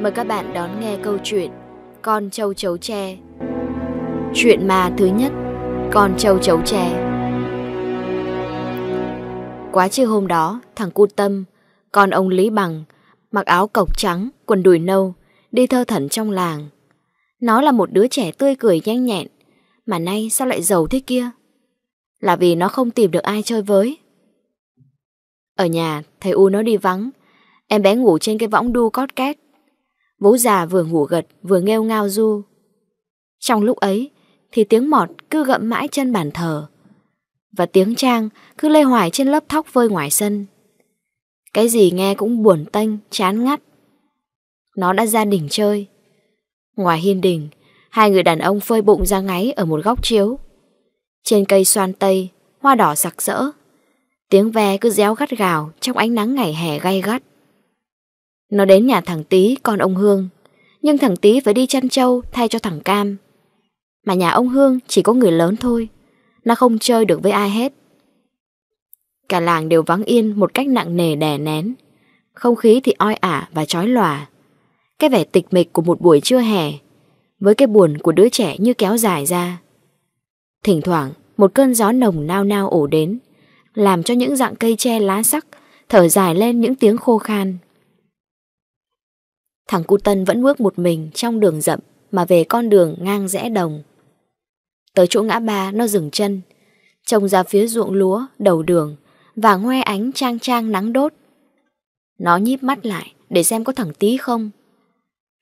Mời các bạn đón nghe câu chuyện Con trâu chấu tre Chuyện mà thứ nhất Con trâu chấu tre Quá trưa hôm đó, thằng cu tâm Con ông Lý Bằng Mặc áo cộc trắng, quần đùi nâu Đi thơ thẩn trong làng Nó là một đứa trẻ tươi cười nhanh nhẹn Mà nay sao lại giàu thế kia Là vì nó không tìm được ai chơi với Ở nhà, thầy U nó đi vắng Em bé ngủ trên cái võng đu cót két Vũ già vừa ngủ gật vừa nghêu ngao du. Trong lúc ấy thì tiếng mọt cứ gậm mãi chân bàn thờ và tiếng trang cứ lê hoài trên lớp thóc vơi ngoài sân. Cái gì nghe cũng buồn tênh, chán ngắt. Nó đã ra đỉnh chơi. Ngoài hiên đình hai người đàn ông phơi bụng ra ngáy ở một góc chiếu. Trên cây xoan tây, hoa đỏ sặc sỡ. Tiếng ve cứ réo gắt gào trong ánh nắng ngày hè gay gắt. Nó đến nhà thằng Tý, con ông Hương. Nhưng thằng Tý phải đi chăn trâu thay cho thằng Cam. Mà nhà ông Hương chỉ có người lớn thôi. Nó không chơi được với ai hết. Cả làng đều vắng yên một cách nặng nề đè nén. Không khí thì oi ả và chói lòa. Cái vẻ tịch mịch của một buổi trưa hè với cái buồn của đứa trẻ như kéo dài ra. Thỉnh thoảng, một cơn gió nồng nao nao ổ đến, làm cho những dạng cây tre lá sắc thở dài lên những tiếng khô khan. Thằng cu Tân vẫn bước một mình trong đường rậm mà về con đường ngang rẽ đồng. Tới chỗ ngã ba nó dừng chân, trông ra phía ruộng lúa, đầu đường, và ngoe ánh trang trang nắng đốt. Nó nhíp mắt lại để xem có thằng tí không.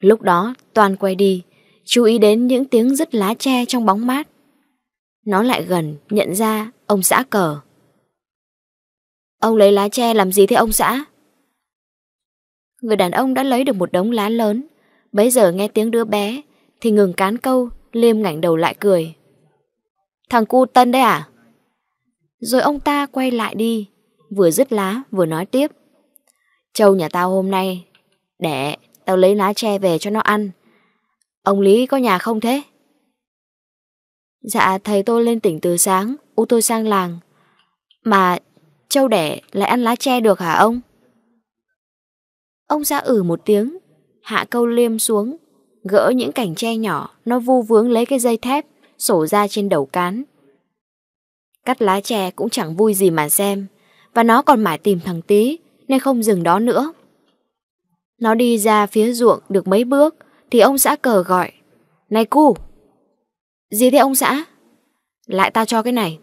Lúc đó toàn quay đi, chú ý đến những tiếng rứt lá tre trong bóng mát. Nó lại gần, nhận ra ông xã cờ. Ông lấy lá tre làm gì thế ông xã? Người đàn ông đã lấy được một đống lá lớn Bấy giờ nghe tiếng đứa bé Thì ngừng cán câu Liêm ngảnh đầu lại cười Thằng cu tân đấy à Rồi ông ta quay lại đi Vừa dứt lá vừa nói tiếp Châu nhà tao hôm nay đẻ tao lấy lá tre về cho nó ăn Ông Lý có nhà không thế? Dạ thầy tôi lên tỉnh từ sáng U tôi sang làng Mà châu đẻ lại ăn lá tre được hả ông? Ông ra ử ừ một tiếng, hạ câu liêm xuống, gỡ những cành tre nhỏ, nó vu vướng lấy cái dây thép, sổ ra trên đầu cán. Cắt lá tre cũng chẳng vui gì mà xem, và nó còn mãi tìm thằng tí, nên không dừng đó nữa. Nó đi ra phía ruộng được mấy bước, thì ông xã cờ gọi. Này cu! Gì thế ông xã? Lại tao cho cái này.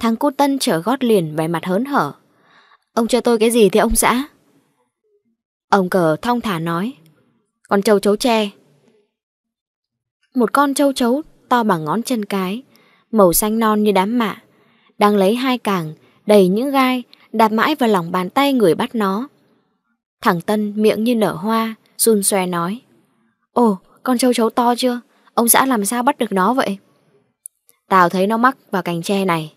Thằng cu tân trở gót liền vẻ mặt hớn hở. Ông cho tôi cái gì thế ông xã? Ông cờ thong thả nói Con trâu chấu tre Một con trâu chấu to bằng ngón chân cái Màu xanh non như đám mạ Đang lấy hai càng Đầy những gai Đạp mãi vào lòng bàn tay người bắt nó Thằng Tân miệng như nở hoa Run xòe nói Ồ con trâu chấu to chưa Ông xã làm sao bắt được nó vậy Tao thấy nó mắc vào cành tre này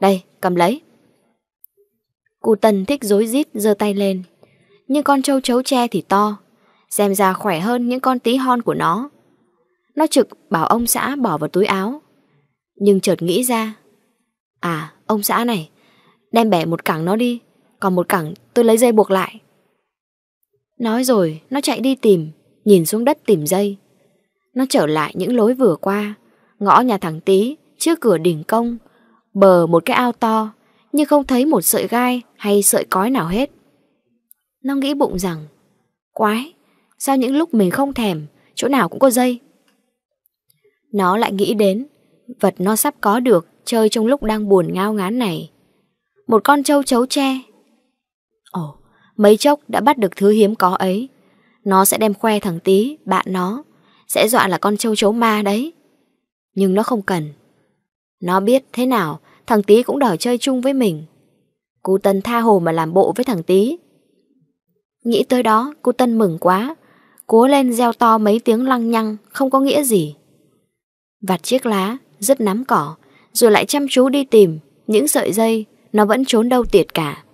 Đây cầm lấy Cụ Tân thích dối rít giơ tay lên nhưng con trâu chấu tre thì to, xem ra khỏe hơn những con tí hon của nó. Nó trực bảo ông xã bỏ vào túi áo, nhưng chợt nghĩ ra. À, ông xã này, đem bẻ một cẳng nó đi, còn một cẳng tôi lấy dây buộc lại. Nói rồi, nó chạy đi tìm, nhìn xuống đất tìm dây. Nó trở lại những lối vừa qua, ngõ nhà thằng Tý, trước cửa đỉnh công, bờ một cái ao to, nhưng không thấy một sợi gai hay sợi cói nào hết. Nó nghĩ bụng rằng Quái, sao những lúc mình không thèm Chỗ nào cũng có dây Nó lại nghĩ đến Vật nó sắp có được Chơi trong lúc đang buồn ngao ngán này Một con trâu chấu tre Ồ, mấy chốc đã bắt được thứ hiếm có ấy Nó sẽ đem khoe thằng tí Bạn nó Sẽ dọa là con trâu chấu ma đấy Nhưng nó không cần Nó biết thế nào Thằng tí cũng đòi chơi chung với mình Cú tần tha hồ mà làm bộ với thằng tí Nghĩ tới đó, cô Tân mừng quá, cố lên gieo to mấy tiếng lăng nhăng, không có nghĩa gì. Vặt chiếc lá, rất nắm cỏ, rồi lại chăm chú đi tìm, những sợi dây, nó vẫn trốn đâu tiệt cả.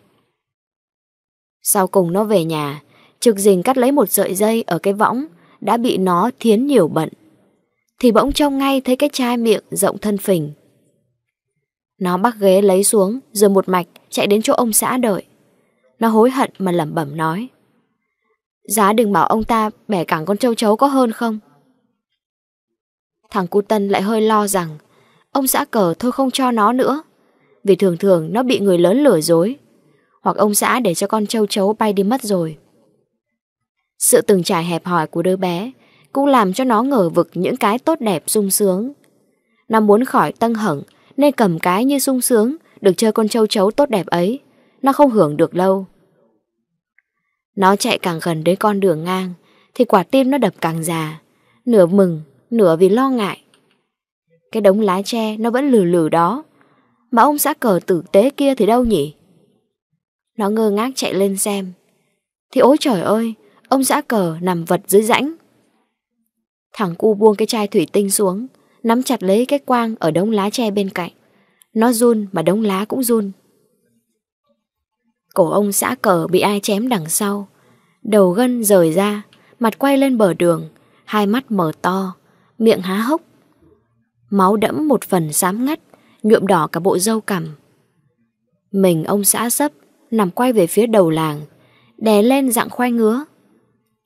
Sau cùng nó về nhà, trực dình cắt lấy một sợi dây ở cái võng, đã bị nó thiến nhiều bận. Thì bỗng trông ngay thấy cái chai miệng rộng thân phình. Nó bắt ghế lấy xuống, rồi một mạch chạy đến chỗ ông xã đợi. Nó hối hận mà lẩm bẩm nói. Giá đừng bảo ông ta bẻ cẳng con châu chấu có hơn không? Thằng cu Tân lại hơi lo rằng ông xã cờ thôi không cho nó nữa. Vì thường thường nó bị người lớn lừa dối. Hoặc ông xã để cho con châu chấu bay đi mất rồi. Sự từng trải hẹp hòi của đứa bé cũng làm cho nó ngờ vực những cái tốt đẹp sung sướng. Nó muốn khỏi tân hận nên cầm cái như sung sướng được chơi con châu chấu tốt đẹp ấy. Nó không hưởng được lâu. Nó chạy càng gần đến con đường ngang Thì quả tim nó đập càng già Nửa mừng, nửa vì lo ngại Cái đống lá tre nó vẫn lừ lừ đó Mà ông xã cờ tử tế kia thì đâu nhỉ? Nó ngơ ngác chạy lên xem Thì ôi trời ơi Ông xã cờ nằm vật dưới rãnh Thằng cu buông cái chai thủy tinh xuống Nắm chặt lấy cái quang ở đống lá tre bên cạnh Nó run mà đống lá cũng run Cổ ông xã cờ bị ai chém đằng sau Đầu gân rời ra Mặt quay lên bờ đường Hai mắt mở to Miệng há hốc Máu đẫm một phần xám ngắt Nhuộm đỏ cả bộ dâu cằm Mình ông xã sấp Nằm quay về phía đầu làng Đè lên dạng khoai ngứa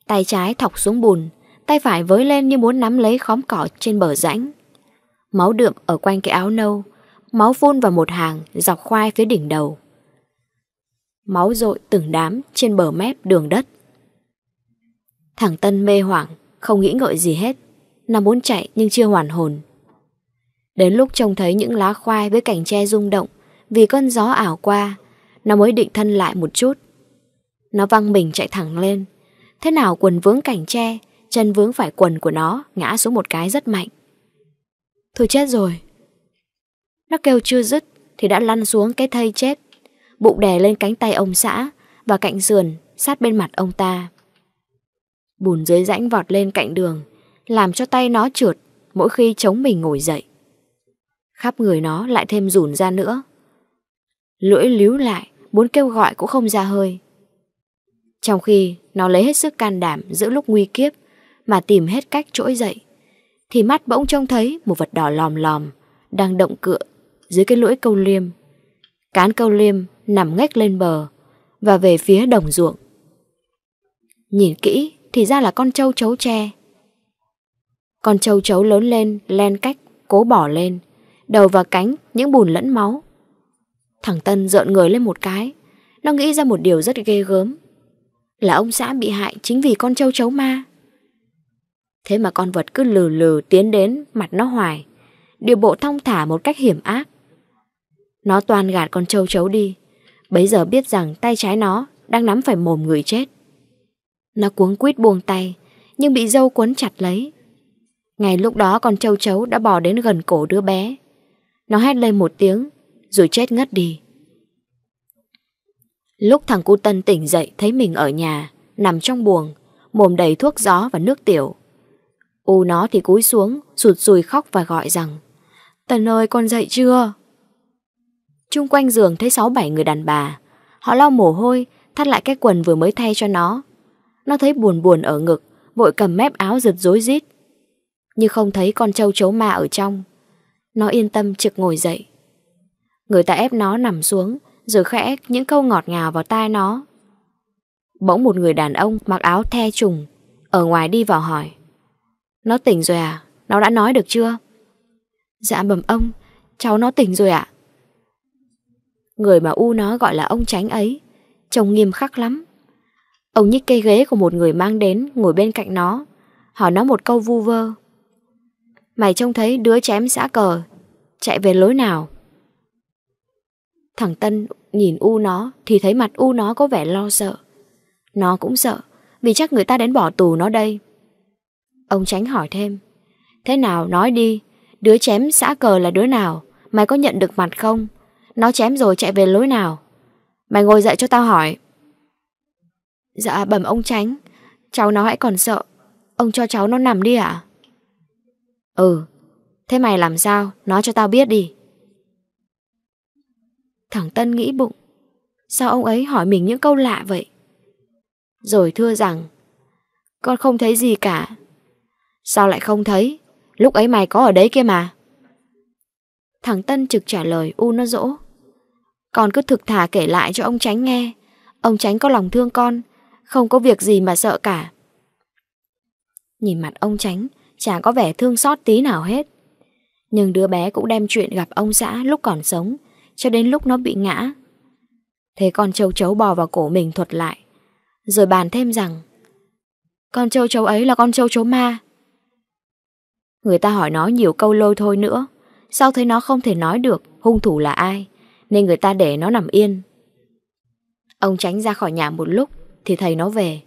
Tay trái thọc xuống bùn Tay phải với lên như muốn nắm lấy khóm cỏ trên bờ rãnh Máu đượm ở quanh cái áo nâu Máu phun vào một hàng Dọc khoai phía đỉnh đầu máu rội từng đám trên bờ mép đường đất. Thằng Tân mê hoảng, không nghĩ ngợi gì hết. nằm muốn chạy nhưng chưa hoàn hồn. Đến lúc trông thấy những lá khoai với cành tre rung động vì cơn gió ảo qua, nó mới định thân lại một chút. Nó văng mình chạy thẳng lên. Thế nào quần vướng cành tre, chân vướng phải quần của nó ngã xuống một cái rất mạnh. Thôi chết rồi. Nó kêu chưa dứt thì đã lăn xuống cái thây chết bụng đè lên cánh tay ông xã và cạnh sườn sát bên mặt ông ta. Bùn dưới rãnh vọt lên cạnh đường, làm cho tay nó trượt mỗi khi chống mình ngồi dậy. Khắp người nó lại thêm rùn ra nữa. Lưỡi líu lại, muốn kêu gọi cũng không ra hơi. Trong khi nó lấy hết sức can đảm giữa lúc nguy kiếp mà tìm hết cách trỗi dậy, thì mắt bỗng trông thấy một vật đỏ lòm lòm đang động cựa dưới cái lưỡi câu liêm Cán câu liêm nằm ngách lên bờ và về phía đồng ruộng. Nhìn kỹ thì ra là con trâu chấu tre. Con trâu chấu lớn lên, len cách, cố bỏ lên, đầu và cánh những bùn lẫn máu. Thằng Tân rợn người lên một cái, nó nghĩ ra một điều rất ghê gớm. Là ông xã bị hại chính vì con trâu chấu ma. Thế mà con vật cứ lừ lừ tiến đến mặt nó hoài, điều bộ thong thả một cách hiểm ác. Nó toàn gạt con châu chấu đi. Bấy giờ biết rằng tay trái nó đang nắm phải mồm người chết. Nó cuống quýt buông tay, nhưng bị dâu quấn chặt lấy. Ngay lúc đó con châu chấu đã bò đến gần cổ đứa bé. Nó hét lên một tiếng, rồi chết ngất đi. Lúc thằng cu Tân tỉnh dậy thấy mình ở nhà, nằm trong buồng, mồm đầy thuốc gió và nước tiểu. U nó thì cúi xuống, sụt sùi khóc và gọi rằng Tân ơi con dậy chưa? Chung quanh giường thấy sáu bảy người đàn bà. Họ lau mồ hôi, thắt lại cái quần vừa mới thay cho nó. Nó thấy buồn buồn ở ngực, vội cầm mép áo giật rối rít. Nhưng không thấy con trâu chấu ma ở trong. Nó yên tâm trực ngồi dậy. Người ta ép nó nằm xuống, rồi khẽ những câu ngọt ngào vào tai nó. Bỗng một người đàn ông mặc áo the trùng, ở ngoài đi vào hỏi. Nó tỉnh rồi à? Nó đã nói được chưa? Dạ bẩm ông, cháu nó tỉnh rồi ạ. À? Người mà U nó gọi là ông tránh ấy Trông nghiêm khắc lắm Ông nhích cây ghế của một người mang đến Ngồi bên cạnh nó Hỏi nó một câu vu vơ Mày trông thấy đứa chém xã cờ Chạy về lối nào Thằng Tân nhìn U nó Thì thấy mặt U nó có vẻ lo sợ Nó cũng sợ Vì chắc người ta đến bỏ tù nó đây Ông tránh hỏi thêm Thế nào nói đi Đứa chém xã cờ là đứa nào Mày có nhận được mặt không nó chém rồi chạy về lối nào Mày ngồi dậy cho tao hỏi Dạ bẩm ông tránh Cháu nó hãy còn sợ Ông cho cháu nó nằm đi ạ Ừ Thế mày làm sao Nói cho tao biết đi Thằng Tân nghĩ bụng Sao ông ấy hỏi mình những câu lạ vậy Rồi thưa rằng Con không thấy gì cả Sao lại không thấy Lúc ấy mày có ở đấy kia mà Thằng Tân trực trả lời U nó dỗ con cứ thực thà kể lại cho ông Tránh nghe. Ông Tránh có lòng thương con, không có việc gì mà sợ cả. Nhìn mặt ông Tránh, chẳng có vẻ thương xót tí nào hết. Nhưng đứa bé cũng đem chuyện gặp ông xã lúc còn sống, cho đến lúc nó bị ngã. Thế con châu chấu bò vào cổ mình thuật lại, rồi bàn thêm rằng Con châu chấu ấy là con châu chấu ma. Người ta hỏi nó nhiều câu lôi thôi nữa, sao thấy nó không thể nói được hung thủ là ai nên người ta để nó nằm yên. Ông tránh ra khỏi nhà một lúc thì thấy nó về,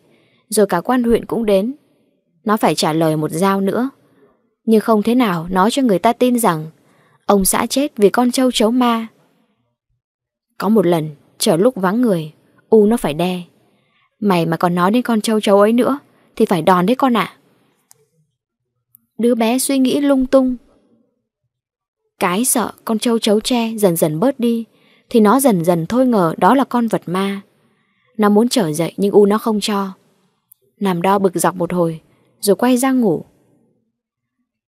rồi cả quan huyện cũng đến. Nó phải trả lời một dao nữa. Nhưng không thế nào nói cho người ta tin rằng ông xã chết vì con trâu chấu ma. Có một lần, chờ lúc vắng người, U nó phải đe. Mày mà còn nói đến con trâu trâu ấy nữa Thì phải đòn đấy con ạ à. Đứa bé suy nghĩ lung tung cái sợ con trâu chấu tre dần dần bớt đi Thì nó dần dần thôi ngờ đó là con vật ma Nó muốn trở dậy nhưng U nó không cho Nằm đo bực dọc một hồi Rồi quay ra ngủ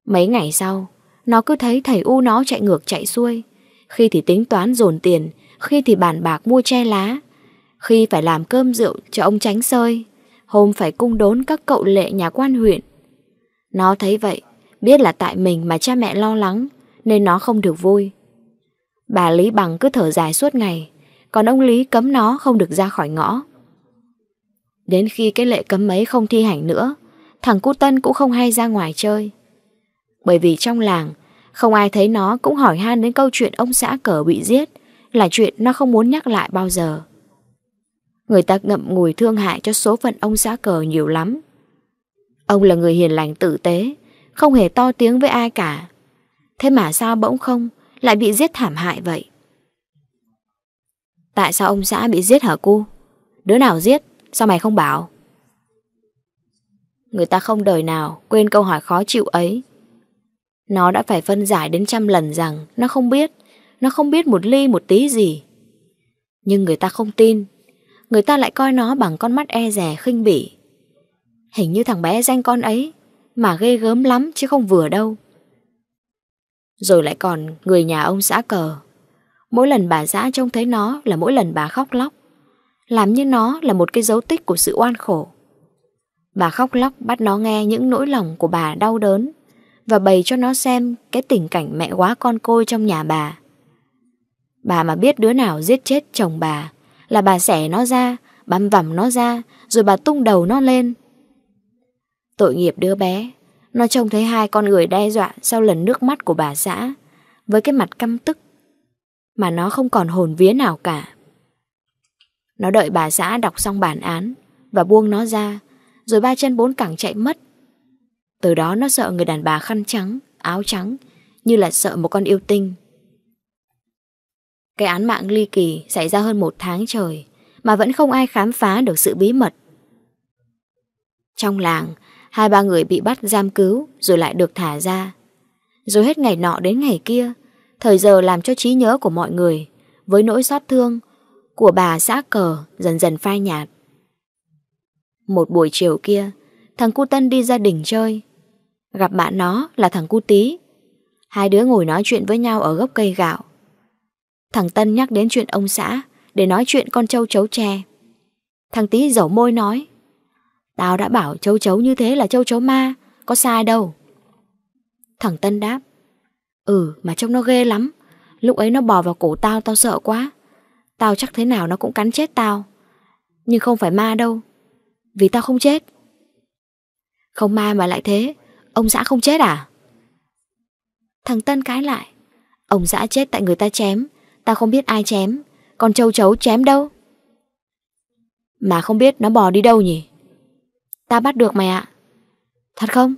Mấy ngày sau Nó cứ thấy thầy U nó chạy ngược chạy xuôi Khi thì tính toán dồn tiền Khi thì bàn bạc mua che lá Khi phải làm cơm rượu cho ông tránh sơi Hôm phải cung đốn các cậu lệ nhà quan huyện Nó thấy vậy Biết là tại mình mà cha mẹ lo lắng nên nó không được vui. Bà Lý Bằng cứ thở dài suốt ngày, còn ông Lý cấm nó không được ra khỏi ngõ. Đến khi cái lệ cấm ấy không thi hành nữa, thằng Cú Tân cũng không hay ra ngoài chơi. Bởi vì trong làng, không ai thấy nó cũng hỏi han đến câu chuyện ông xã cờ bị giết, là chuyện nó không muốn nhắc lại bao giờ. Người ta ngậm ngùi thương hại cho số phận ông xã cờ nhiều lắm. Ông là người hiền lành tử tế, không hề to tiếng với ai cả. Thế mà sao bỗng không Lại bị giết thảm hại vậy Tại sao ông xã bị giết hả cu? Đứa nào giết Sao mày không bảo Người ta không đời nào quên câu hỏi khó chịu ấy Nó đã phải phân giải đến trăm lần rằng Nó không biết Nó không biết một ly một tí gì Nhưng người ta không tin Người ta lại coi nó bằng con mắt e rè khinh bỉ Hình như thằng bé danh con ấy Mà ghê gớm lắm chứ không vừa đâu rồi lại còn người nhà ông xã cờ Mỗi lần bà xã trông thấy nó là mỗi lần bà khóc lóc Làm như nó là một cái dấu tích của sự oan khổ Bà khóc lóc bắt nó nghe những nỗi lòng của bà đau đớn Và bày cho nó xem cái tình cảnh mẹ quá con côi trong nhà bà Bà mà biết đứa nào giết chết chồng bà Là bà xẻ nó ra, băm vằm nó ra Rồi bà tung đầu nó lên Tội nghiệp đứa bé nó trông thấy hai con người đe dọa sau lần nước mắt của bà xã, với cái mặt căm tức, mà nó không còn hồn vía nào cả. Nó đợi bà xã đọc xong bản án và buông nó ra, rồi ba chân bốn cẳng chạy mất. Từ đó nó sợ người đàn bà khăn trắng, áo trắng, như là sợ một con yêu tinh. Cái án mạng ly kỳ xảy ra hơn một tháng trời mà vẫn không ai khám phá được sự bí mật. Trong làng, Hai ba người bị bắt giam cứu Rồi lại được thả ra Rồi hết ngày nọ đến ngày kia Thời giờ làm cho trí nhớ của mọi người Với nỗi xót thương Của bà xã cờ dần dần phai nhạt Một buổi chiều kia Thằng Cú Tân đi ra đỉnh chơi Gặp bạn nó là thằng Cú Tý Hai đứa ngồi nói chuyện với nhau ở gốc cây gạo Thằng Tân nhắc đến chuyện ông xã Để nói chuyện con trâu chấu tre Thằng Tý dẩu môi nói Tao đã bảo châu chấu như thế là châu chấu ma Có sai đâu Thằng Tân đáp Ừ mà trông nó ghê lắm Lúc ấy nó bò vào cổ tao tao sợ quá Tao chắc thế nào nó cũng cắn chết tao Nhưng không phải ma đâu Vì tao không chết Không ma mà lại thế Ông xã không chết à Thằng Tân cãi lại Ông xã chết tại người ta chém Tao không biết ai chém Còn châu chấu chém đâu Mà không biết nó bò đi đâu nhỉ Ta bắt được mày ạ. Thật không?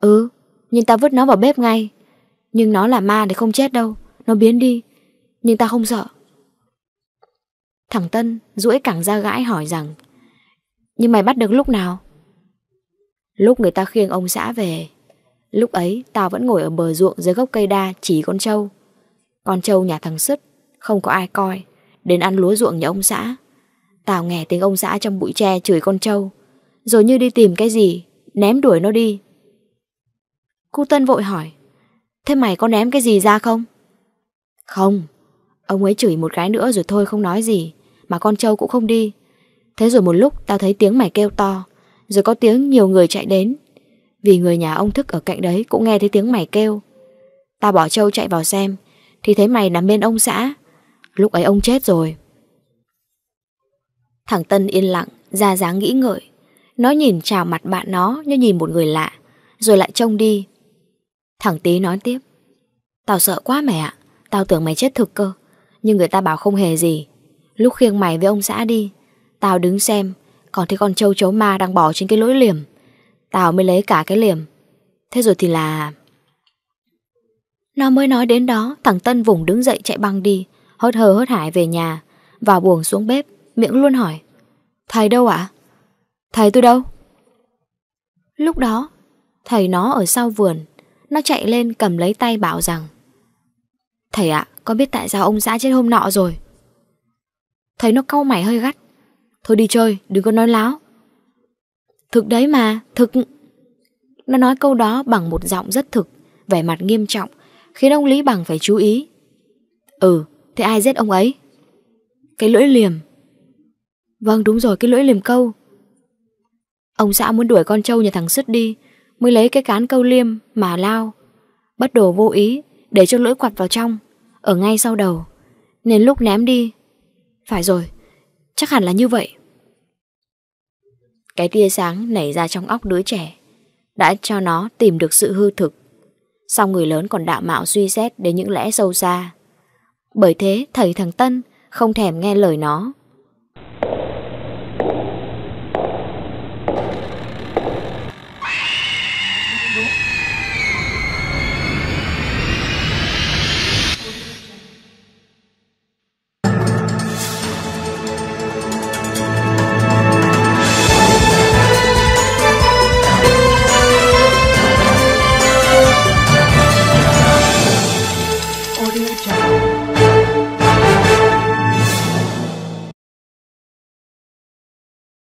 Ừ, nhưng ta vứt nó vào bếp ngay. Nhưng nó là ma để không chết đâu, nó biến đi. Nhưng ta không sợ. Thằng Tân duỗi cẳng ra gãi hỏi rằng Nhưng mày bắt được lúc nào? Lúc người ta khiêng ông xã về Lúc ấy tao vẫn ngồi ở bờ ruộng dưới gốc cây đa chỉ con trâu Con trâu nhà thằng Sứt Không có ai coi Đến ăn lúa ruộng nhà ông xã Tao nghe tiếng ông xã trong bụi tre chửi con trâu rồi như đi tìm cái gì, ném đuổi nó đi. Cô Tân vội hỏi, thế mày có ném cái gì ra không? Không, ông ấy chửi một cái nữa rồi thôi không nói gì, mà con trâu cũng không đi. Thế rồi một lúc tao thấy tiếng mày kêu to, rồi có tiếng nhiều người chạy đến. Vì người nhà ông thức ở cạnh đấy cũng nghe thấy tiếng mày kêu. Tao bỏ trâu chạy vào xem, thì thấy mày nằm bên ông xã. Lúc ấy ông chết rồi. Thằng Tân yên lặng, ra dáng nghĩ ngợi. Nó nhìn chào mặt bạn nó như nhìn một người lạ, rồi lại trông đi. Thằng tí nói tiếp. Tao sợ quá mẹ ạ, tao tưởng mày chết thực cơ. Nhưng người ta bảo không hề gì. Lúc khiêng mày với ông xã đi, tao đứng xem, còn thấy con châu chấu ma đang bỏ trên cái lỗi liềm. Tao mới lấy cả cái liềm. Thế rồi thì là... Nó mới nói đến đó, thằng Tân vùng đứng dậy chạy băng đi, hớt hờ hớt hải về nhà, vào buồng xuống bếp, miệng luôn hỏi. Thầy đâu ạ? À? Thầy tôi đâu? Lúc đó, thầy nó ở sau vườn, nó chạy lên cầm lấy tay bảo rằng Thầy ạ, con biết tại sao ông xã chết hôm nọ rồi. Thầy nó cau mày hơi gắt. Thôi đi chơi, đừng có nói láo. Thực đấy mà, thực... Nó nói câu đó bằng một giọng rất thực, vẻ mặt nghiêm trọng, khiến ông Lý Bằng phải chú ý. Ừ, thế ai giết ông ấy? Cái lưỡi liềm. Vâng, đúng rồi, cái lưỡi liềm câu. Ông xã muốn đuổi con trâu nhà thằng Sứt đi Mới lấy cái cán câu liêm mà lao bắt đồ vô ý Để cho lưỡi quạt vào trong Ở ngay sau đầu Nên lúc ném đi Phải rồi Chắc hẳn là như vậy Cái tia sáng nảy ra trong óc đứa trẻ Đã cho nó tìm được sự hư thực sau người lớn còn đạo mạo suy xét Đến những lẽ sâu xa Bởi thế thầy thằng Tân Không thèm nghe lời nó